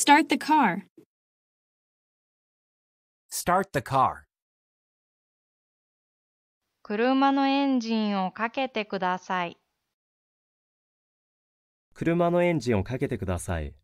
Start the car. Start the car. 車のエンジンをかけてください。車のエンジンをかけてください。